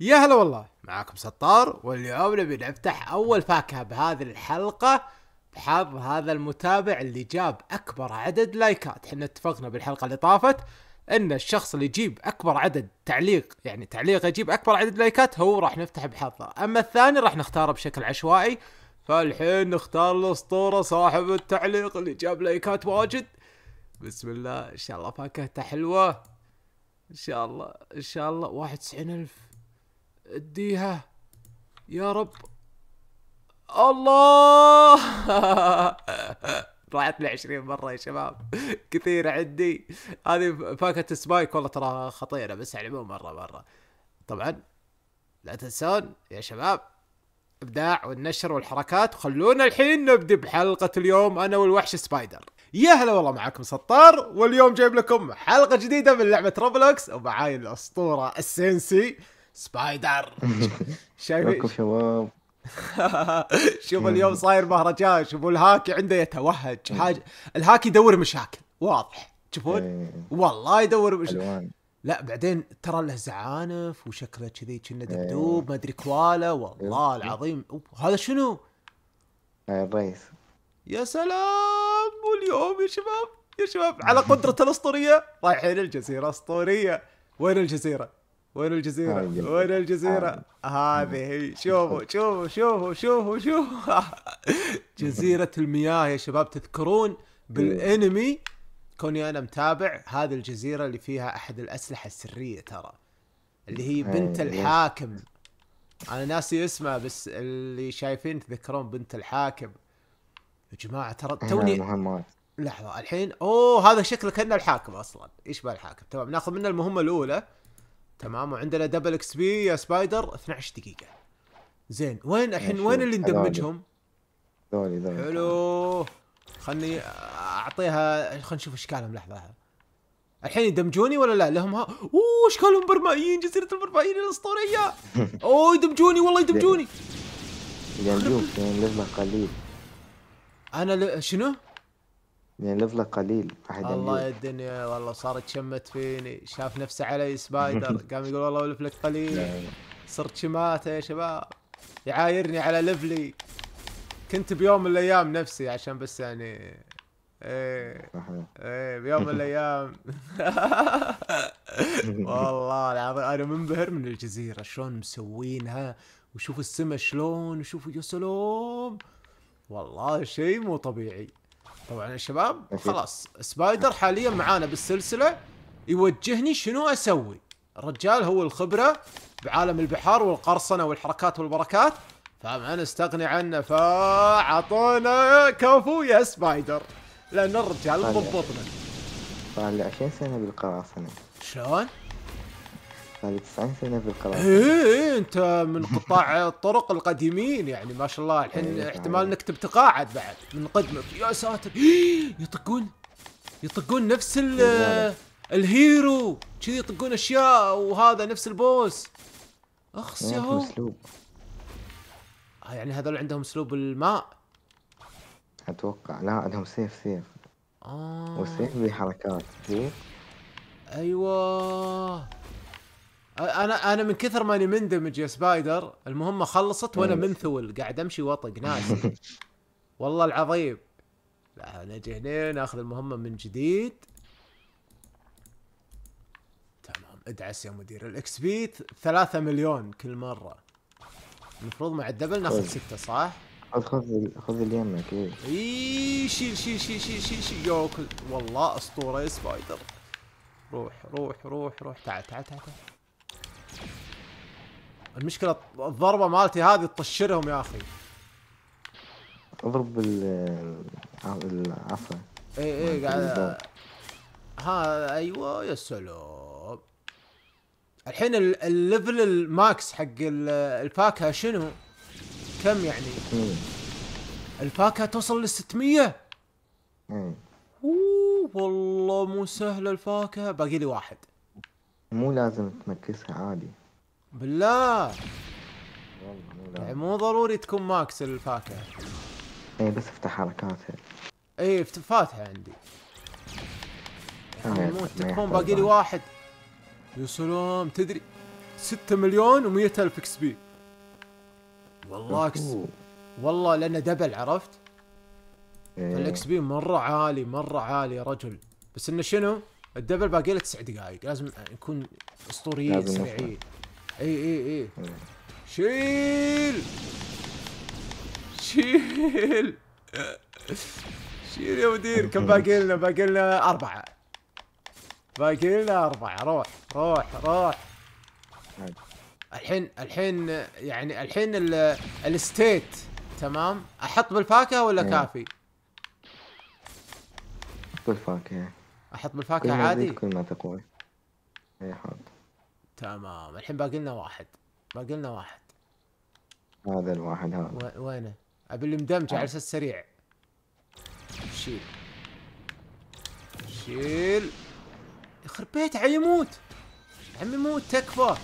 يا هلا والله معاكم سطار واليوم نبي نفتح اول فاكهه بهذه الحلقه بحظ هذا المتابع اللي جاب اكبر عدد لايكات احنا اتفقنا بالحلقه اللي طافت ان الشخص اللي يجيب اكبر عدد تعليق يعني تعليق يجيب اكبر عدد لايكات هو راح نفتح بحظه اما الثاني راح نختاره بشكل عشوائي فالحين نختار الاسطوره صاحب التعليق اللي جاب لايكات واجد بسم الله ان شاء الله فاكهته حلوه ان شاء الله ان شاء الله 91000 اديها يا رب الله طلعت لي 20 مره يا شباب كثير عندي هذه فاكهه سبايك والله ترى خطيره بس على يعني العموم مره مره طبعا لا تنسون يا شباب الابداع والنشر والحركات وخلونا الحين نبدا بحلقه اليوم انا والوحش سبايدر يا هلا والله معاكم سطار واليوم جايب لكم حلقه جديده من لعبه روبلوكس ومعاي الاسطوره السينسي سبايدر شايف شباب شوف اليوم صاير مهرجان شوفوا الهاكي عنده يتوهج حاجه الهاكي يدور مشاكل واضح تشوفون إيه. والله يدور مشاكل لا بعدين ترى له زعانف وشكله كذي كنا إيه. دبدوب ما ادري كوالا والله إيه. العظيم هذا شنو؟ الرئيس يا سلام واليوم يا شباب يا شباب على قدرته الاسطوريه رايحين الجزيره اسطوريه وين الجزيره؟ وين الجزيرة؟ وين الجزيرة؟ هذه هي شوفوا شوفوا شوفوا شوفوا شوفوا جزيرة المياه يا شباب تذكرون بالانمي كوني انا متابع هذه الجزيرة اللي فيها احد الاسلحة السرية ترى اللي هي بنت الحاكم انا ناسي اسمها بس اللي شايفين تذكرون بنت الحاكم يا جماعة ترى توني لحظة الحين اوه هذا شكله كأنه الحاكم اصلا ايش بالحاكم تمام ناخذ منه المهمة الاولى تمام وعندنا دبل اكس بي يا سبايدر 12 دقيقة زين وين الحين وين اللي ندمجهم؟ ذولي ذولي حلو خلني اعطيها خلينا نشوف اشكالهم لحظة الحين يدمجوني ولا لا لهم ها اوه اشكالهم برمائيين جزيرة البرمائيين الاسطورية اوه يدمجوني والله يدمجوني يدمجوك يعني لما قليل انا ل... شنو؟ يعني لفله قليل واحد الله يا الدنيا والله صارت تشمت فيني شاف نفسه علي سبايدر قام يقول والله لفلك قليل صرت شماته يا شباب يعايرني على لفلي كنت بيوم من الايام نفسي عشان بس يعني ايه ايه بيوم من الايام والله العظيم انا منبهر من الجزيره شلون مسوينها وشوف السما شلون وشوف يا سلام والله شيء مو طبيعي طبعا يا شباب خلاص سبايدر حاليا معانا بالسلسله يوجهني شنو اسوي الرجال هو الخبره بعالم البحار والقرصنه والحركات والبركات فما نستغني عنه فاعطونا كفو يا سبايدر لان الرجال مضبطنا طيب. طالع طيب، لي سنه بالقراصنه شلون؟ هذه 90 في القرار ايه ايه انت من قطاع الطرق القديمين يعني ما شاء الله الحين إيه، احتمال انك تتقاعد بعد من قدمك يا ساتر إيه، يطقون يطقون نفس إيه، الهيرو كذي يطقون اشياء وهذا نفس البوس اخس يا هو آه، يعني هذول عندهم اسلوب الماء اتوقع لا عندهم سيف سيف اه وسيف بحركات حركات ايوه انا انا من كثر ماني مندمج يا سبايدر المهمه خلصت وانا منثول قاعد امشي واطق ناس والله العظيم لا نجي هنا ناخذ المهمه من جديد تمام ادعس يا مدير الاكس بي 3 مليون كل مره المفروض مع الدبل ناخذ ستة صح؟ خذ خذ اللي كذا اي شيل شيل شيل شيل شيل شيل ياكل والله اسطوره يا سبايدر روح روح روح روح تعال تعال تعال, تعال. المشكلة الضربة مالتي هذه تطشرهم يا اخي اضرب بال العصا اي اي قاعد ها ايوه يا سلام الحين الليفل الماكس حق الفاكهة شنو؟ كم يعني؟ الفاكهة توصل لل 600 امم والله مو سهلة الفاكهة باقي لي واحد مو لازم تنكسها عادي بالله والله يعني مو ضروري تكون ماكس الفاكهه ايه بس افتح حركاتها ايه فاتحه عندي يعني موت تكون باقي لي طيب. واحد يا سلام تدري 6 مليون و100 الف اكس بي والله اكس والله لانه دبل عرفت إيه. الاكس بي مره عالي مره عالي يا رجل بس انه شنو الدبل باقي له تسع دقائق لازم نكون اسطوريين سريعين اي اي اي شيل شيل شيل يا مدير كم باقي لنا باقي لنا اربعه باقي لنا اربعه روح روح روح الحين الحين يعني الحين الستيت تمام احط بالفاكهه ولا إيه. كافي؟ بالفاكهه احط بالفاكهه عادي كل ما تقول اي حاضر تمام الحين باقي لنا واحد باقي لنا واحد هذا الواحد هذا وينه؟ ابي اللي مدمج آه. على اساس سريع شيل شيل يخرب بيت علي يموت عم يموت تكفى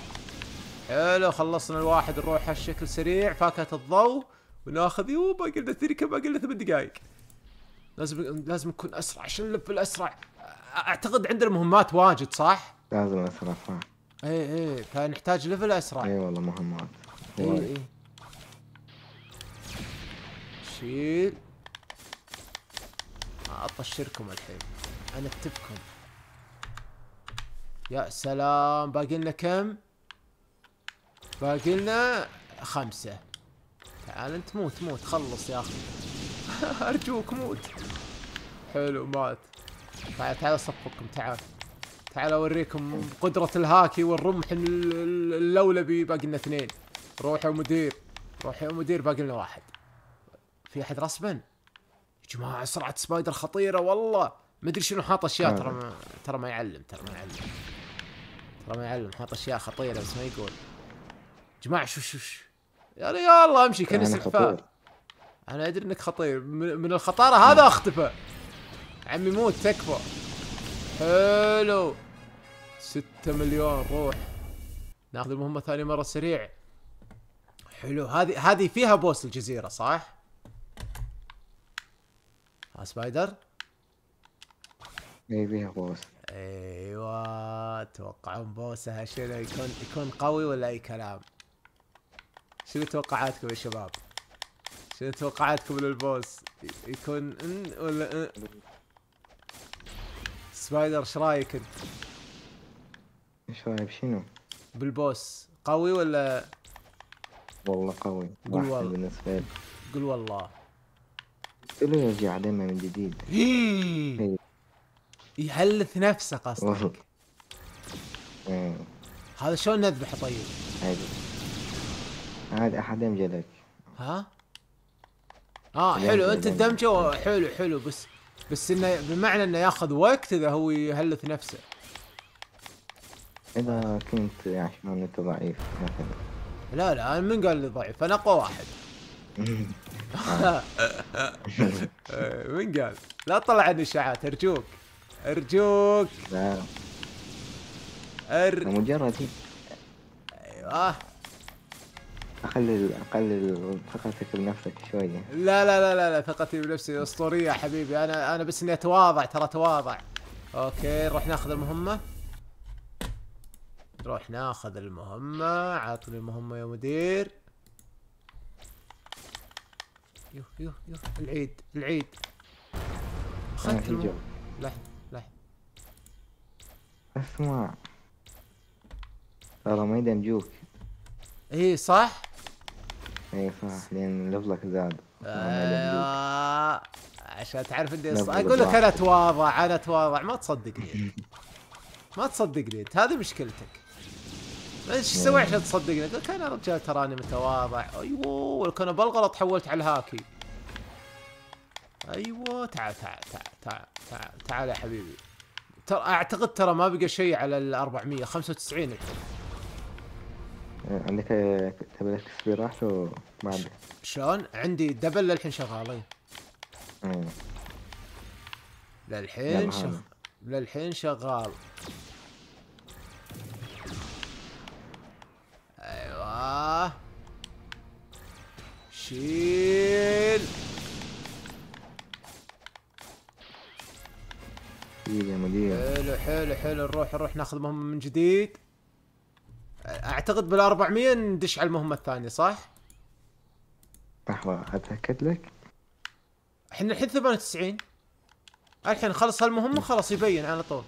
حلو خلصنا الواحد نروح على الشكل سريع فاكهة الضوء وناخذ يو باقي لنا تدري كم باقي لنا ثمان دقائق لازم لازم نكون اسرع عشان نلف الاسرع اعتقد عندنا مهمات واجد صح؟ لازم اسرع صح اي اي فنحتاج ليفل اسرع اي والله مهمات اي اي شيل اطشركم الحين اكتبكم يا سلام باقي لنا كم؟ باقي لنا خمسة تعال انت موت موت خلص يا اخي ارجوك موت حلو مات تعال تعال اصفقكم تعال تعال اوريكم قدرة الهاكي والرمح اللولبي باقي لنا اثنين روح يا مدير روح يا مدير باقي لنا واحد في احد رسبا يا جماعة سرعة سبايدر خطيرة والله ما ادري شنو حاط اشياء ترى ما ترى ما يعلم ترى ما يعلم ترى ما يعلم حاط اشياء خطيرة بس ما يقول جماعة شو شو شو يا ريال امشي كاني سلحفاه انا ادري انك خطير من الخطارة هذا اختفى عمي موت تكفى حلو 6 مليون روح ناخذ المهمة ثاني مرة سريع حلو هذه هذه فيها بوس الجزيرة صح؟ ها سبايدر؟ اي فيها بوس ايوه تتوقعون بوسها شنو يكون يكون قوي ولا اي كلام؟ شنو توقعاتكم يا شباب؟ شنو توقعاتكم للبوس؟ يكون ان ولا ان؟ سبايدر ايش رايك انت؟ ايش رايك بشنو؟ بالبوس قوي ولا والله قوي قول والله بالنسبه قول والله له يرجع دائما من جديد إيه. يهلث نفسه قصدك إيه. هذا شلون نذبحه طيب؟ عادي عادي احد يمجلك ها؟ اه حلو انت الدمجه حلو حلو بس بس انه بمعنى انه ياخذ وقت اذا هو يهلث نفسه اذا كنت يعني انت ضعيف مثلا لا لا انا من قال لي ضعيف انا اقوى واحد من قال لا تطلع عني اشاعات ارجوك ارجوك لا أر... مجرد ايوه اقلل اقلل ثقتك بنفسك شويه لا لا لا لا, لا ثقتي بنفسي اسطوريه حبيبي انا انا بس اني اتواضع ترى اتواضع اوكي نروح ناخذ المهمه نروح ناخذ المهمه عطني المهمه يا مدير يو يو يو العيد العيد اخذت لحظه لحظه اسمع ترى ما يدنجوك اي صح اي صح لين لفلك زاد آه، عشان تعرف اني اقول لك انا اتواضع انا اتواضع ما تصدقني ما تصدقني انت هذه مشكلتك ايش إيه. تسوي عشان تصدقني؟ قلت انا رجال تراني متواضع ايوه لك انا بالغلط حولت على الهاكي ايوه تعال تعال تعال تعال تعال تعال يا حبيبي ترى اعتقد ترى ما بقى شيء على ال 400 95 عندك تبلك سبير واحد وما عندك شلون؟ عندي دبل للحين شغالين للحين شغ... للحين شغال ايوه شيل شيل يا مدير حلو حلو حلو نروح نروح ناخذ مهمة من جديد اعتقد بال 400 ندش على المهمه الثانيه صح؟ لحظه اتاكد لك احنا الحين 98 الحين خلص هالمهمه خلاص يبين على طول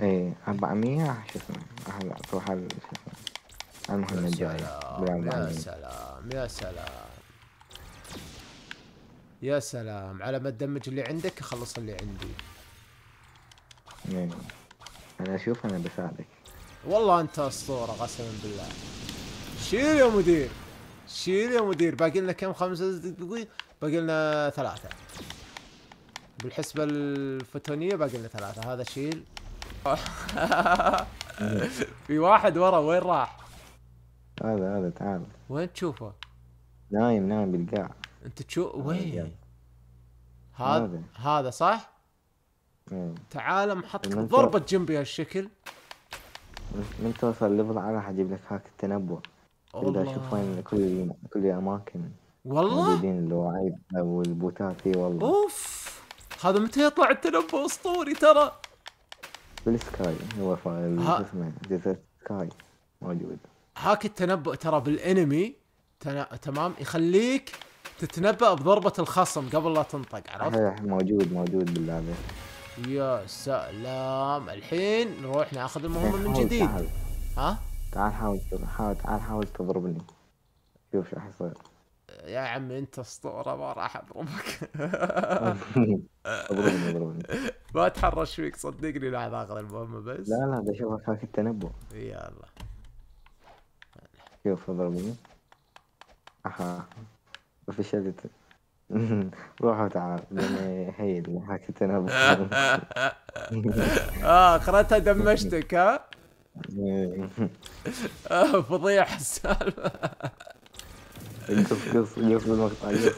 ايه 400 شو اسمه تروح على شو اسمه المهمه الجايه يا سلام يا سلام يا سلام على ما تدمج اللي عندك اخلص اللي عندي مين. إيه. انا اشوف انا بساعدك والله انت اسطوره قسما بالله شيل يا مدير شيل يا مدير باقي لنا كم خمسة دقيقة باقي لنا ثلاثة بالحسبة الفوتونية باقي لنا ثلاثة هذا شيل في واحد ورا وين راح؟ هذا هذا تعال وين تشوفه؟ نايم نايم بالقاع انت تشوف وين؟ هذا هذا صح؟ إيه. تعال محطك ضربة جنبي هالشكل من توصل ليفل عالي هجيب لك هاك التنبؤ تقدر تشوف وين كل كل الاماكن والله موجودين اللواعيب والبوتات اي والله اوف هذا متى يطلع التنبؤ اسطوري ترى بالسكاي هو شو اسمه جزء سكاي موجود هاك التنبؤ ترى بالانمي تنا... تمام يخليك تتنبأ بضربة الخصم قبل لا تنطق عرفت؟ موجود موجود بالله يا سلام الحين نروح ناخذ المهمة من جديد تعال. ها؟ تعال حاول حاول تعال حاول تضربني شوف شو حيصير يا عمي انت اسطوره ما راح اضربك اضربني اضربني ما اتحرش فيك صدقني لا اخذ المهمه بس لا لا بشوفك فاك التنبؤ يلا شوف اضربني اها فشلت روح وتعال لاني هي اللي حكيت انا اه اخرتها دمشتك ها؟ آه، فضيح السالفه قص قص قص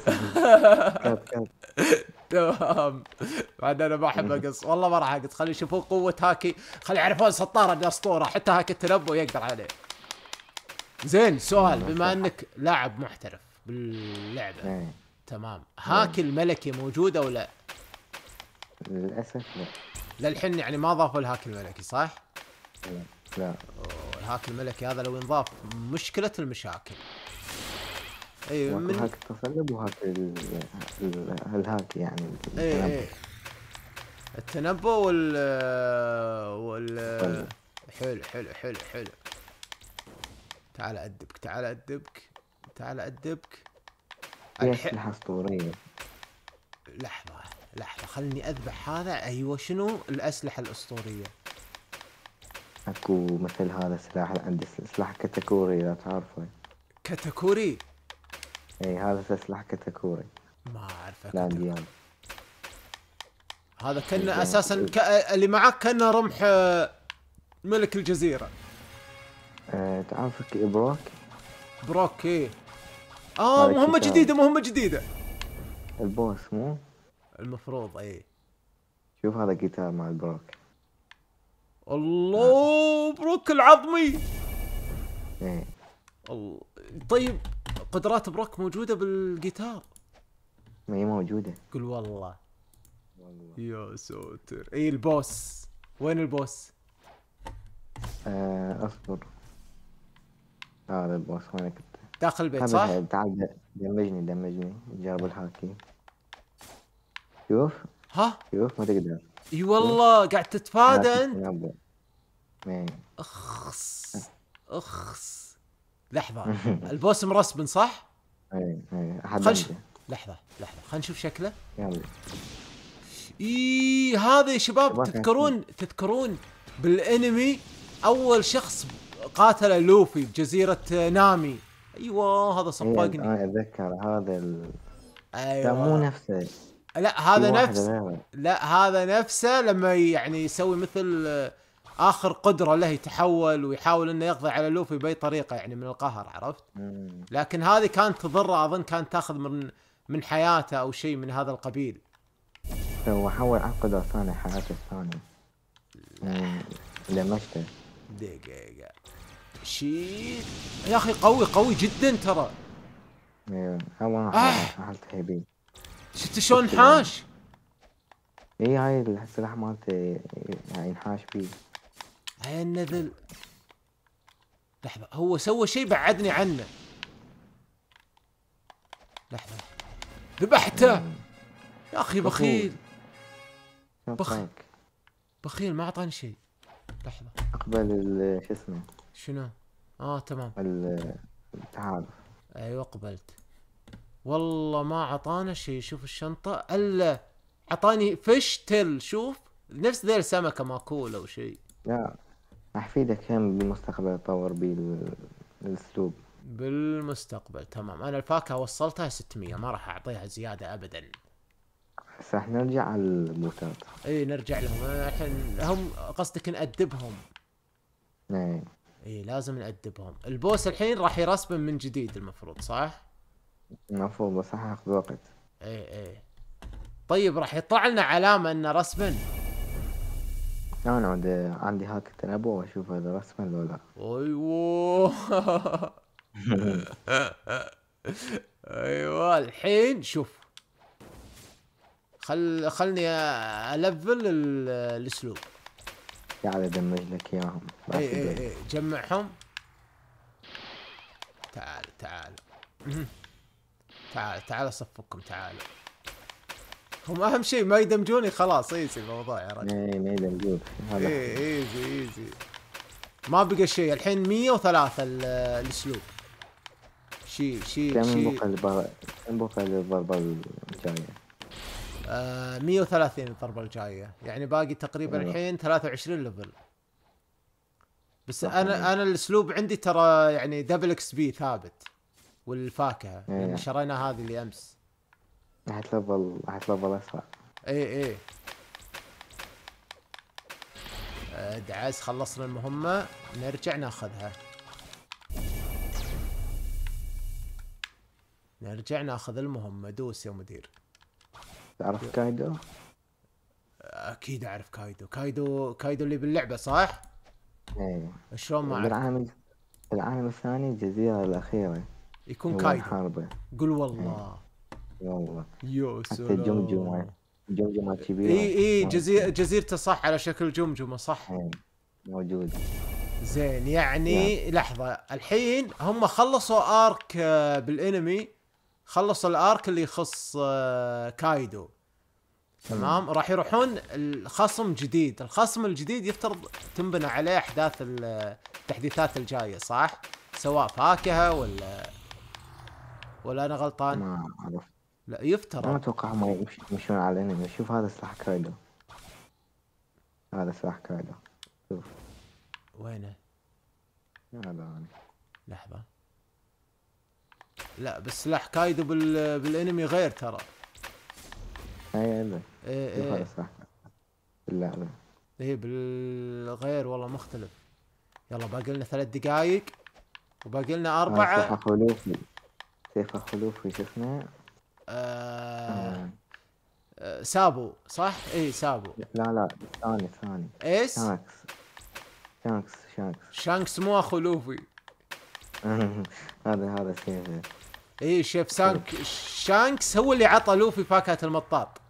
تمام بعد انا ما احب اقص والله ما راح اقص خلي يشوفون قوه هاكي خلي يعرفون سطاره اني اسطوره حتى هاكي التنبؤ يقدر عليه زين سؤال بما انك لاعب محترف باللعبه إيه. تمام هاك الملكي موجود او لا؟ للاسف لا للحين يعني ما ضافوا الهاك الملكي صح؟ لا لا الهاك الملكي هذا لو ينضاف مشكله المشاكل اي أيوة، من هاك التصلب وهاك ال... الهاك يعني اي اي التنبؤ وال وال حلو حلو حلو حلو تعال ادبك تعال ادبك تعال ادبك اسلحه اسطوريه لحظه لحظه خلني اذبح هذا ايوه شنو الاسلحه الاسطوريه اكو مثل هذا سلاح عندي سلاح كتاكوري اذا تعرفه كتاكوري اي هذا سلاح كتاكوري ما اعرفه لا ديان هذا كنا اساسا ك... اللي معك كنا رمح آه، ملك الجزيره أه تعرفك بروك بروك ايه اه مهمة جديدة مهمة جديدة البوس مو؟ المفروض اي شوف هذا جيتار مع البروك الله بروك العظمي ايه الله طيب قدرات بروك موجودة بالجيتار ما هي موجودة قل والله والله يا ساتر اي البوس وين البوس؟ آه، اصبر هذا آه البوس وينك انت؟ داخل البيت صح؟ تعال دمجني دمجني جاب الحاكي شوف ها؟ شوف ما تقدر اي والله قاعد تتفادى انت اخس أه. اخس لحظة البوس مرسبن صح؟ ايه ايه احد خلش... لحظة لحظة خلينا نشوف شكله يلا اي هذا يا شباب تذكرون إيه. تذكرون بالانمي اول شخص قاتله لوفي بجزيرة نامي ايوه هذا إيه، صفقني انا آه، اتذكر هذا ال... ايوه مو نفسه لا هذا نفس لا هذا نفسه لما يعني يسوي مثل اخر قدره له يتحول ويحاول انه يقضي على لوفي باي طريقه يعني من القهر عرفت؟ لكن هذه كانت تضره اظن كانت تاخذ من من حياته او شيء من هذا القبيل. هو حول عن قدره ثانيه حياته الثانيه. دمجته. دقيقه. شيل يا اخي قوي قوي جدا ترى ايوه آه. حالت هيبي شفت شلون انحاش؟ اي هاي السلاح مالته ينحاش يعني بيه هاي النذل لحظة هو سوى شيء بعدني عنه لحظة ذبحته إيه. يا اخي بخيل بخيل بخيل ما اعطاني شيء لحظة اقبل شو اسمه شنو؟ اه تمام التعال ايوه قبلت والله ما عطانا شيء شوف الشنطة الا عطاني فشتل شوف نفس ذي السمكة ماكولة او شيء لا احفيدك هم بالمستقبل اطور بالاسلوب بالمستقبل تمام انا الفاكهة وصلتها 600 ما راح اعطيها زيادة ابدا بس راح نرجع للبوتات اي نرجع لهم الحين هم قصدك نأدبهم ايه اي لازم نأدبهم البوس الحين راح يرسبن من جديد المفروض صح المفروض بس راح ياخذ وقت اي اي طيب راح يطلع لنا علامه انه رسبن انا عندي عندي هاك التنبؤ واشوف اذا رسبن ولا لا ايوه ايوه الحين شوف خل خلني الفل الاسلوب تعال ادمج لك اياهم اي اي اي جمعهم تعال تعال تعال تعال اصفقكم تعالوا هم اهم شيء ما يدمجوني خلاص ايزي الموضوع يا رجل اي ما يدمجوك اي ايزي ايزي ما بقى شيء الحين 103 الاسلوب شيء شيء شيء بقى الضربه الجايه 130 آه، الضربه الجايه يعني باقي تقريبا الحين 23 ليفل بس انا انا الاسلوب عندي ترى يعني دبل اكس بي ثابت والفاكهه لان إيه. يعني شرينا هذه اللي امس راح تلفل راح تلفل اسرع اي اي آه، دعس خلصنا المهمة نرجع ناخذها نرجع ناخذ المهمة دوس يا مدير تعرف كايدو؟ اكيد اعرف كايدو كايدو كايدو اللي باللعبه صح ايوه شلون ما بالعالم العالم الثاني الجزيره الاخيره يكون كايدو حاربه قول والله إيه. والله يو سلام حتى جمجمه جمجمه كبيره اي اي إيه. جزيرة جزيرته صح على شكل جمجمه صح أي. موجود زين يعني يا. لحظه الحين هم خلصوا ارك آه، بالانمي خلص الارك اللي يخص آه، كايدو تمام راح يروحون الخصم جديد الخصم الجديد يفترض تنبنى عليه احداث آه، التحديثات الجايه صح سواء فاكهه ولا ولا انا غلطان ما اعرف لا يفترض ما اتوقع ما يمشون على الانمي شوف هذا سلاح كايدو هذا سلاح كايدو شوف وينه؟ هذا لحظه لا بس سلاح كايدو بال... بالانمي غير ترى اي اي اي اي إيه. باللعبه اي بالغير والله مختلف يلا باقي لنا ثلاث دقائق وباقي لنا آه، اربعه سيف خلوفي سيف خلوفي شفنا آه، آه، سابو صح؟ اي سابو لا لا ثاني ثاني ايس شانكس شانكس شانكس شانكس مو اخو لوفي هذا هذا سيف اي شيف سانك شانكس هو اللي عطى لوفي فاكهه المطاط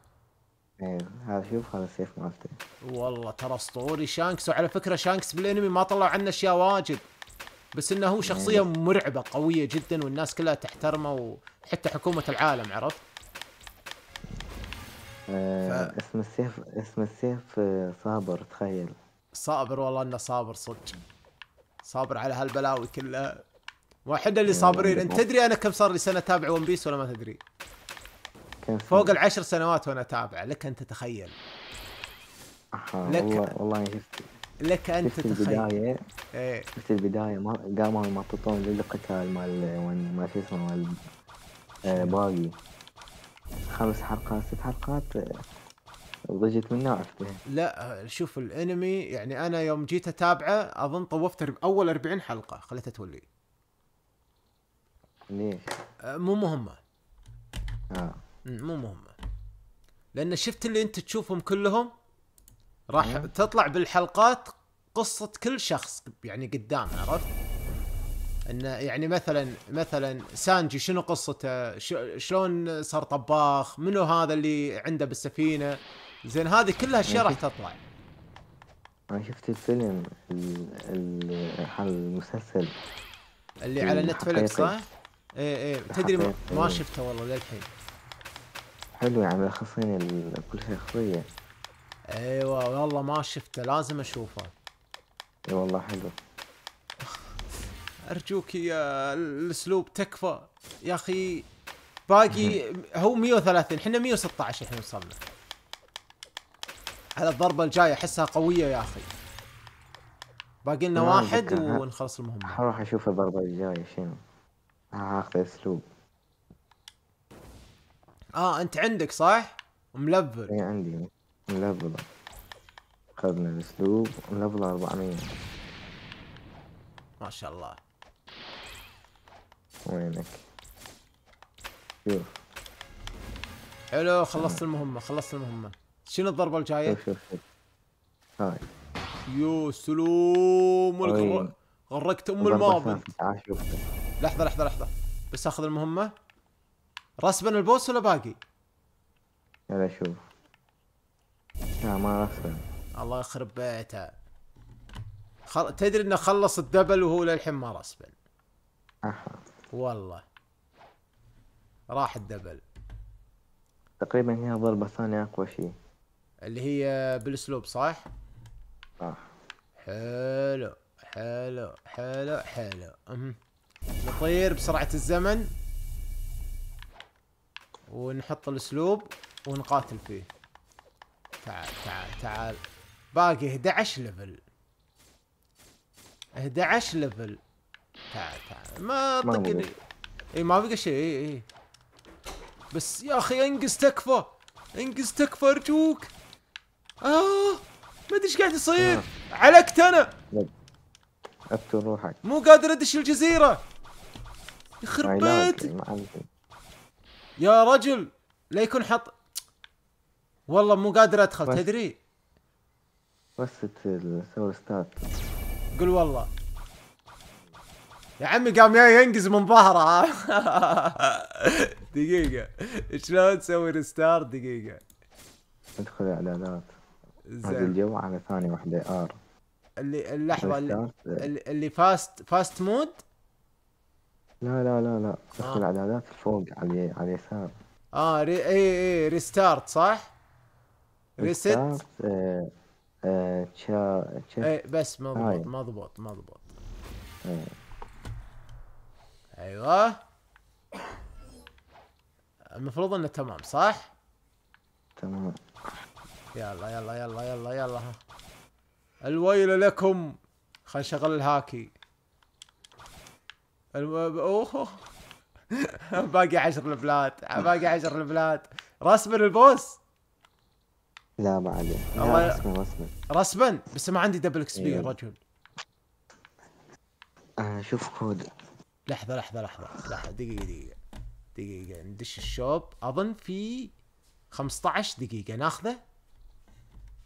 ايه هذا شوف هذا السيف مالته والله ترى اسطوري شانكس وعلى فكره شانكس بالانمي ما طلعوا عنه اشياء واجد بس انه هو شخصيه إيه. مرعبه قويه جدا والناس كلها تحترمه وحتى حكومه العالم عرفت؟ إيه، ف... اسم السيف اسم السيف آه، صابر تخيل صابر والله انه صابر صدق صابر على هالبلاوي كلها واحنا اللي إيه، صابرين انت تدري انا كم صار لي سنه اتابع ون بيس ولا ما تدري؟ فوق العشر سنوات وانا اتابعه لك ان تتخيل لك والله والله لك ان تتخيل ايه في البدايه ما قاموا يمططون للقتال مال ما شو اسمه مال آه، باقي خمس حلقات ست حلقات آه، ضجت منه لا شوف الانمي يعني انا يوم جيت اتابعه اظن طوفت اول 40 حلقه خليته تولي آه، مو مهمه اه مو مهمه لان شفت اللي انت تشوفهم كلهم راح مم. تطلع بالحلقات قصه كل شخص يعني قدام عرفت؟ انه يعني مثلا مثلا سانجي شنو قصته؟ شلون صار طباخ؟ منو هذا اللي عنده بالسفينه؟ زين هذه كلها اشياء راح تطلع. انا شفت الفيلم المسلسل اللي على نتفلكس صح؟ ايه ايه تدري ما, ما شفته والله للحين حلو يعني ملخصين كل شيء خصية ايوه والله ما شفته لازم اشوفه اي والله حلو ارجوك يا الاسلوب تكفى يا اخي باقي هو 130 احنا 116 الحين وصلنا على الضربه الجايه احسها قويه يا اخي باقي لنا واحد ونخلص المهمه حروح اشوف الضربه الجايه شنو اه اخذ اسلوب اه انت عندك صح؟ ملفل اي عندي ملفل اخذنا الاسلوب ملفل 400 ما شاء الله وينك شوف حلو خلصت آه. المهمة خلصت المهمة شنو الضربة الجاية؟ شوف شوف شوف هاي يو سلوم غرقت ام الماضي تعال آه، شوف لحظة لحظة لحظة بس اخذ المهمة رسبا البوس ولا باقي؟ يلا شوف لا ما رسبا الله يخرب بيته خل... تدري انه خلص الدبل وهو للحين ما رسبا والله راح الدبل تقريبا هي ضربة ثانية أقوى شيء اللي هي بالأسلوب صح؟ صح حلو حلو حلو حلو أمم. نطير بسرعة الزمن ونحط الاسلوب ونقاتل فيه تعال تعال تعال باقي 11 ليفل 11 ليفل تعال تعال ما طقني اي ما بقى شيء اي اي بس يا اخي انقز تكفى انقز تكفى ارجوك اه ما ادري ايش قاعد يصير آه. علقت انا اذكر روحك مو قادر ادش الجزيره يخرب بيتك نعم، يا رجل لا يكون حط والله مو قادر ادخل بس. تدري بس تسوي ستات قول والله يا عمي قام ينقز من ظهره دقيقة شلون تسوي ريستارت دقيقة ادخل اعلانات هذه الجو على ثاني وحدة ار اللي اللحظة اللي, اللي فاست فاست مود لا لا لا لا تدخل آه. الاعدادات فوق على على اليسار اه ري... اي اي ريستارت صح؟ ريست ايه تشا تشا اي بس مضبوط مضبوط مضبوط آه. ايوه المفروض انه تمام صح؟ تمام يلا يلا يلا يلا يلا ها الويل لكم خلينا نشغل الهاكي اوه باقي 10 لفلات باقي 10 لفلات رسما البوس لا ما عليه رسما رسما بس ما عندي دبل اكس بي يا إيه. رجل آه، شوف كود لحظة لحظة لحظة لحظة دقيقة دقيقة دقيقة ندش الشوب أظن في 15 دقيقة ناخذه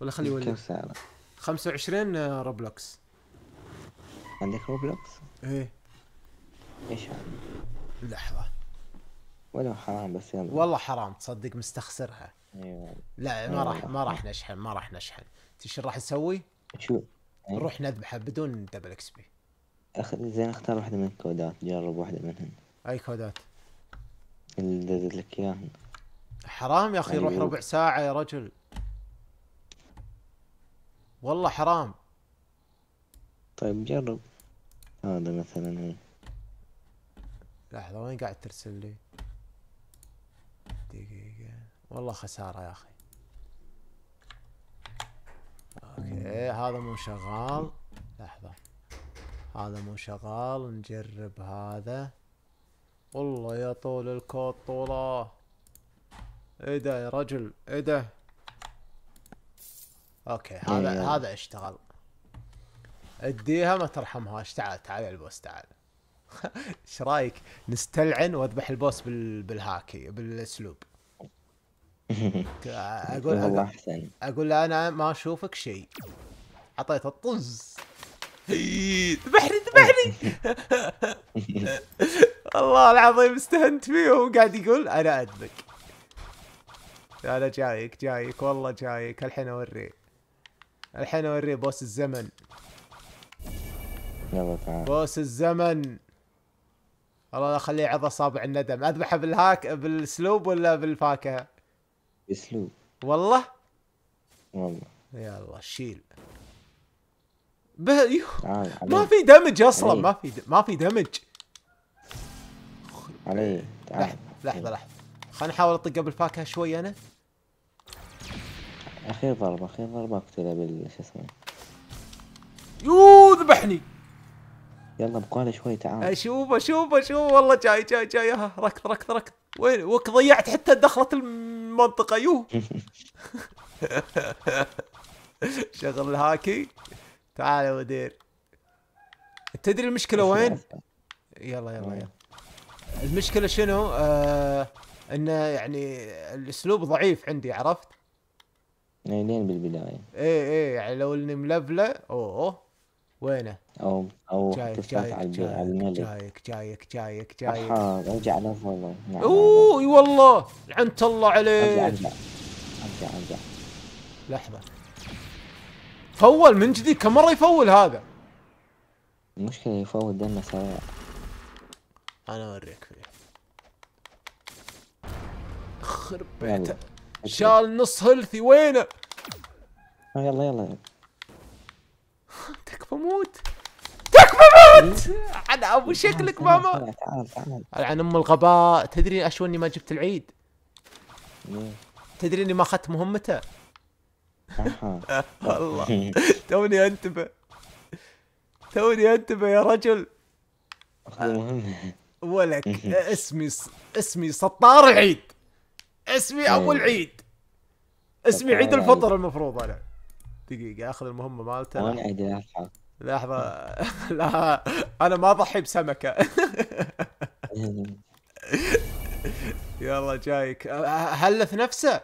ولا خليه يولي كم سعره؟ 25 روبلوكس آه، عندك روبلوكس؟ ايه ايش هذا؟ لحظة ولو حرام بس يلا والله حرام تصدق مستخسرها ايوه لا ما راح أيوة. ما راح نشحن ما راح نشحن ايش راح نسوي؟ شو؟ نروح أيوة. نذبحه بدون دبل اكس بي اخذ زين اختار واحدة من الكودات جرب واحدة منهن اي كودات؟ اللي دزت لك اياهن حرام يا اخي أيوة. روح ربع ساعة يا رجل والله حرام طيب جرب هذا مثلا هنا لحظة وين قاعد ترسل لي دقيقة والله خسارة يا اخي اوكي هذا مو شغال لحظة هذا مو شغال نجرب هذا والله يا طول الكود طوله ايه ده يا رجل ايه ده اوكي هذا إيه. هذا اشتغل اديها ما ترحمها تعال تعال البوس تعال ايش رايك نستلعن واذبح البوس بال... بالهاكي بالاسلوب اقول والله احسن اقول له انا ما اشوفك شيء اعطيته الطز ذبحني ذبحني الله العظيم استهنت فيه وهو قاعد يقول انا اذبك انا جايك جايك والله جايك الحين اوري الحين اوريه بوس الزمن يلا تعال بوس الزمن والله خليه عض اصابع الندم اذبحه بالهاك بالاسلوب ولا بالفاكهه؟ اسلوب والله؟ والله يلا شيل به ما في دمج اصلا علي. ما في د... ما في دمج علي لحظه لحظه لحظه خلينا نحاول اطقه بالفاكهه شوي انا اخير ضربه اخير ضربه اقتله بال شو اسمه يوو ذبحني يلا بقاله شوي تعال اشوف اشوف اشوف والله جاي جاي جاي ها آه، ركض ركض ركض وين وك ضيعت حتى دخلت المنطقة يو شغل الهاكي تعال يا مدير تدري المشكلة وين؟ يلا يلا يلا المشكلة شنو؟ آه انه يعني الاسلوب ضعيف عندي عرفت؟ لين بالبداية اي اي يعني لو اني ملفلة اوه وينه؟ او او جايك جايك جايك جايك جايك جايك ارجع لف والله يعني اوه اي والله لعنت الله عليك ارجع ارجع ارجع ارجع لحظه فول من جديد كم مره يفول هذا؟ المشكله يفول دمه سريع انا اوريك فيه خرب بيته شال نص هيلثي وينه؟ يلا يلا اموت تك بموت على ابو شكلك ما موت عن ام الغباء تدري اشو اني ما جبت العيد إيه. تدري اني ما اخذت مهمته والله إيه. توني انتبه توني انتبه يا رجل ولك إيه. اسمي اسمي سطار العيد اسمي ابو العيد اسمي عيد الفطر المفروض انا دقيقة اخذ المهمة مالته وين عيد الاضحى لحظة لا أنا ما أضحي بسمكة يلا جايك هلث نفسه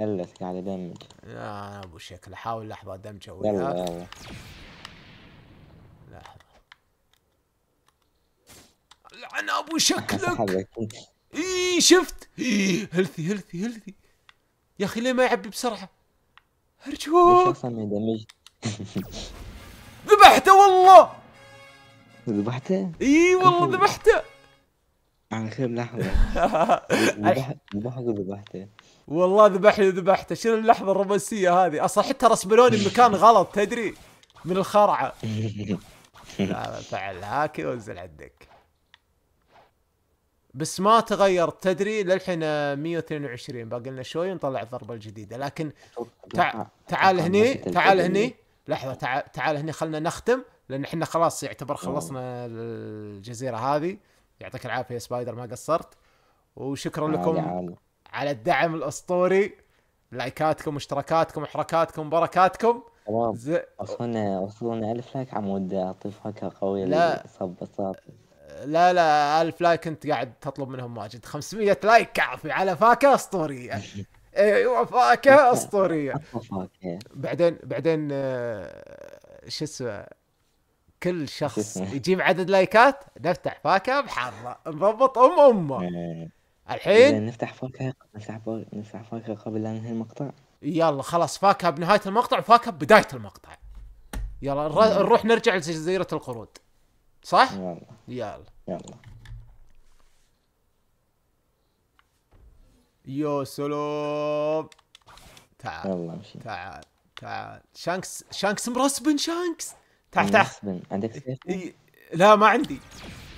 هلث قاعد أدمج يا أبو شكل حاول لحظة أدمجه وياك يلا يلا لحظة لعن أبو شكلك إي شفت هلثي هلثي هلثي يا أخي ليه ما يعبي بسرعة أرجوك ليش أصلا ما ذبحته والله ذبحته؟ اي والله ذبحته على خير لحظة ذبحته وذبحته والله ذبحني وذبحته شنو اللحظة الرومانسية هذه اصلا حتى رسبلوني بمكان غلط تدري من الخرعة لا فعل هاكي وانزل عندك بس ما تغير تدري للحين 122 باقي لنا شوي نطلع الضربه الجديدة لكن تع... تعال هني تعال هني لحظه تعال تعال هنا خلنا نختم لان احنا خلاص يعتبر خلصنا الجزيره هذه يعطيك العافيه سبايدر ما قصرت وشكرا لكم عالي. على الدعم الاسطوري لايكاتكم واشتراكاتكم وحركاتكم وبركاتكم تمام ز... وصلنا وصلنا الف لايك عمود اعطي فكره قويه لا صب لا لا الف لايك انت قاعد تطلب منهم واجد 500 لايك كافي على فاكهه اسطوريه ايوه فاكهه اسطوريه إيه. بعدين بعدين آه، شو اسمه كل شخص يجيب عدد لايكات نفتح فاكهه بحاره نضبط ام امه إيه. الحين نفتح فاكهه نفتح فاكهه نفتح فاكهه قبل لا ننهي المقطع يلا خلاص فاكهه بنهايه المقطع وفاكهه بدايه المقطع يلا نروح نرجع لجزيره القرود صح؟ يلا يلا, يلا. يو سلوب تعال يلا امشي تعال تعال شانكس شانكس مرسبن شانكس تعال تعال عندك لا ما عندي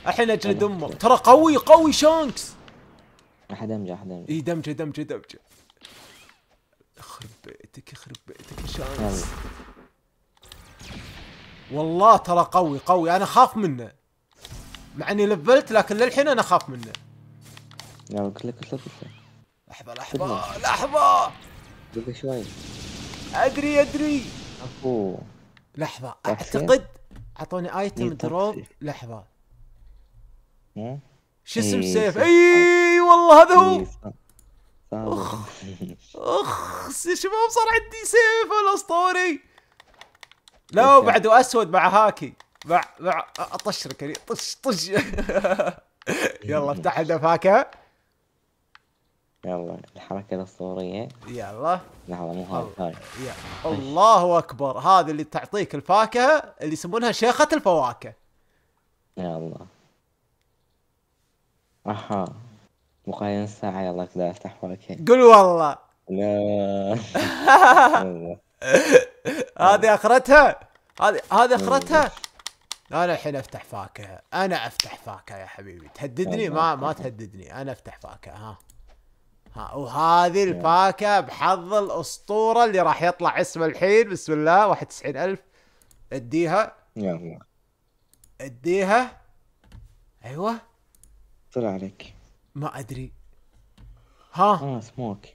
الحين اجلد امه ترى قوي قوي شانكس احد دمجه احد دمجه اي دمجه دمجه دمجه يخرب بيتك يخرب بيتك شانكس والله ترى قوي قوي انا اخاف منه مع اني لفلت لكن للحين انا اخاف منه يلا قلت لك قلت لك لحظه لحظه لحظه بقى شوي ادري ادري اخو لحظه اعتقد اعطوني ايتم دروب لحظه إيه؟ شو اسم إيه، سيف اي والله هذا هو إيه، اخ اخ شباب صار عندي سيف الاسطوري لا وبعده اسود مع هاكي مع مع اطشرك طش طش يلا افتح لنا فاكهه يلا الحركة الأسطورية يلا لحظة مو هذا هاي الله أكبر هذه اللي تعطيك الفاكهة اللي يسمونها شيخة الفواكه يلا أها مقاين ساعة يلا كذا افتح فاكهة قل والله لا هذه اخرتها هذه هذه اخرتها انا الحين افتح فاكهه انا افتح فاكهه يا حبيبي تهددني ما ما تهددني انا افتح فاكهه ها وهذه الفاكهه بحظ الاسطوره اللي راح يطلع اسمه الحين بسم الله 91000 اديها يلا اديها ايوه طلع عليك ما ادري ها اه سموك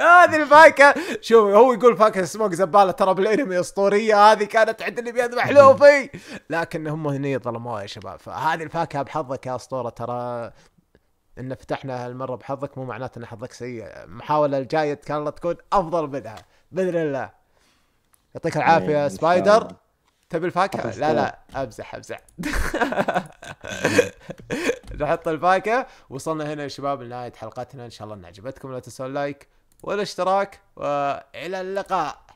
هذه الفاكهه شوف هو يقول فاكهه سموك زباله ترى بالانمي اسطوريه هذه كانت عند اللي بيذبح لوفي لكن هم هني ظلموها يا شباب فهذه الفاكهه بحظك يا اسطوره ترى ان فتحنا هالمره بحظك مو معناته ان حظك سيء المحاوله الجايه ان شاء الله تكون افضل منها باذن الله يعطيك العافيه سبايدر تبي الفاكهه؟ لا لا امزح امزح نحط الفاكهه وصلنا هنا يا شباب لنهايه حلقتنا ان شاء الله ان عجبتكم لا تنسون اللايك والاشتراك والى اللقاء